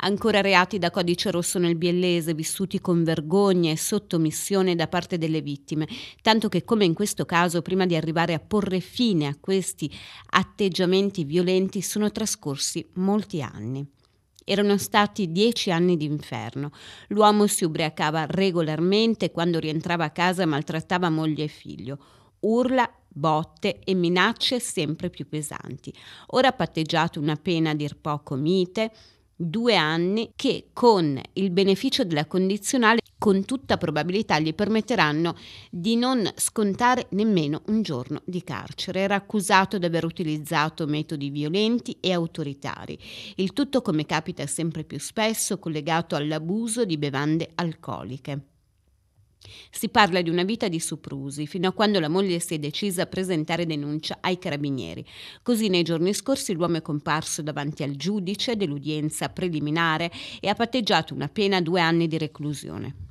Ancora reati da codice rosso nel biellese, vissuti con vergogna e sottomissione da parte delle vittime, tanto che come in questo caso, prima di arrivare a porre fine a questi atteggiamenti violenti, sono trascorsi molti anni. Erano stati dieci anni d'inferno. L'uomo si ubriacava regolarmente, quando rientrava a casa maltrattava moglie e figlio. Urla botte e minacce sempre più pesanti. Ora ha patteggiato una pena a dir poco mite, due anni che con il beneficio della condizionale con tutta probabilità gli permetteranno di non scontare nemmeno un giorno di carcere. Era accusato di aver utilizzato metodi violenti e autoritari, il tutto come capita sempre più spesso collegato all'abuso di bevande alcoliche. Si parla di una vita di soprusi, fino a quando la moglie si è decisa a presentare denuncia ai carabinieri. Così nei giorni scorsi l'uomo è comparso davanti al giudice dell'udienza preliminare e ha patteggiato una pena a due anni di reclusione.